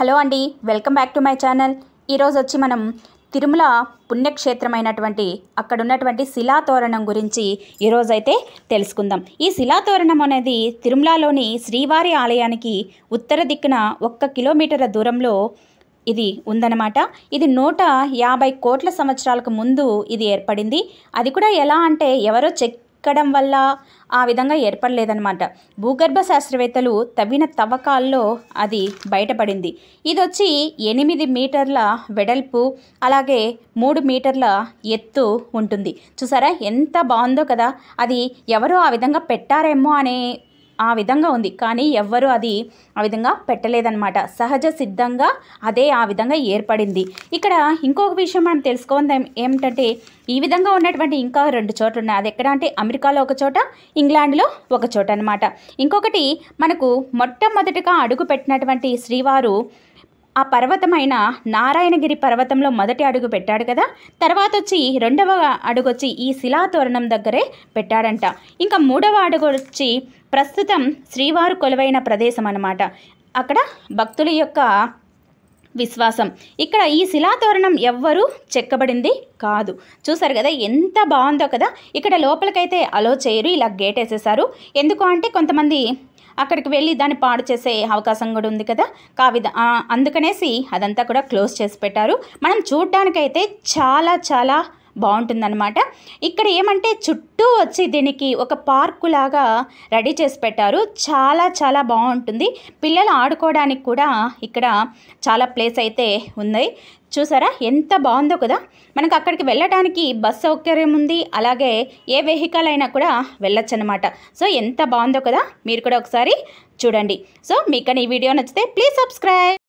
hello అండి welcome back to my channel ఈరోజు వచ్చి మనం తిరుమల పుణ్యక్షేత్రమైనటువంటి అక్కడున్నటువంటి శిలాతోరణం గురించి ఈరోజైతే తెలుసుకుందాం ఈ శిలాతోరణం అనేది తిరుమలలోని శ్రీవారి ఆలయానికి ఉత్తర దిక్కున ఒక్క కిలోమీటర్ల దూరంలో ఇది ఉందన్నమాట ఇది నూట యాభై కోట్ల సంవత్సరాలకు ముందు ఇది ఏర్పడింది అది కూడా ఎలా అంటే ఎవరో చెక్ ఎక్కడం వల్ల ఆ విధంగా ఏర్పడలేదన్నమాట భూగర్భ శాస్త్రవేత్తలు తవ్విన తవ్వకాల్లో అది బయటపడింది ఇది వచ్చి ఎనిమిది మీటర్ల వెడల్పు అలాగే మూడు మీటర్ల ఎత్తు ఉంటుంది చూసారా ఎంత బాగుందో కదా అది ఎవరో ఆ విధంగా పెట్టారేమో అనే ఆ విధంగా ఉంది కానీ ఎవ్వరూ అది ఆ విధంగా పెట్టలేదన్నమాట సహజ సిద్ధంగా అదే ఆ విధంగా ఏర్పడింది ఇక్కడ ఇంకొక విషయం మనం తెలుసుకుందాం ఏమిటంటే ఈ విధంగా ఉన్నటువంటి ఇంకా రెండు చోట్లు ఉన్నాయి అది ఎక్కడ అంటే అమెరికాలో ఒక చోట ఇంగ్లాండ్లో ఒక చోట అనమాట ఇంకొకటి మనకు మొట్టమొదటిగా అడుగు పెట్టినటువంటి శ్రీవారు ఆ పర్వతమైన నారాయణగిరి పర్వతంలో మొదటి అడుగు పెట్టాడు కదా తర్వాత వచ్చి రెండవ అడుగు వచ్చి ఈ శిలాతోరణం దగ్గరే పెట్టాడంట ఇంకా మూడవ అడుగు వచ్చి ప్రస్తుతం శ్రీవారు కొలువైన ప్రదేశం అన్నమాట అక్కడ భక్తుల యొక్క విశ్వాసం ఇక్కడ ఈ శిలాతోరణం ఎవ్వరూ చెక్కబడింది కాదు చూసారు కదా ఎంత బాగుందో కదా ఇక్కడ లోపలికైతే అలో చేయరు ఇలా గేట్ వేసేసారు ఎందుకు అంటే కొంతమంది అక్కడికి వెళ్ళి దాన్ని పాడు చేసే అవకాశం కూడా ఉంది కదా కావిద అందుకనేసి అదంతా కూడా క్లోజ్ చేసి పెట్టారు మనం చూడ్డానికైతే చాలా చాలా బాగుంటుందన్నమాట ఇక్కడ ఏమంటే చుట్టూ వచ్చి దీనికి ఒక పార్కు లాగా రెడీ చేసి పెట్టారు చాలా చాలా బాగుంటుంది పిల్లలు ఆడుకోవడానికి కూడా ఇక్కడ చాలా ప్లేస్ అయితే ఉన్నాయి చూసారా ఎంత బాగుందో కదా మనకు అక్కడికి వెళ్ళడానికి బస్ సౌకర్యం ఉంది అలాగే ఏ వెహికల్ అయినా కూడా వెళ్ళొచ్చు అనమాట సో ఎంత బాగుందో కదా మీరు కూడా ఒకసారి చూడండి సో మీకు ఈ వీడియో నచ్చితే ప్లీజ్ సబ్స్క్రైబ్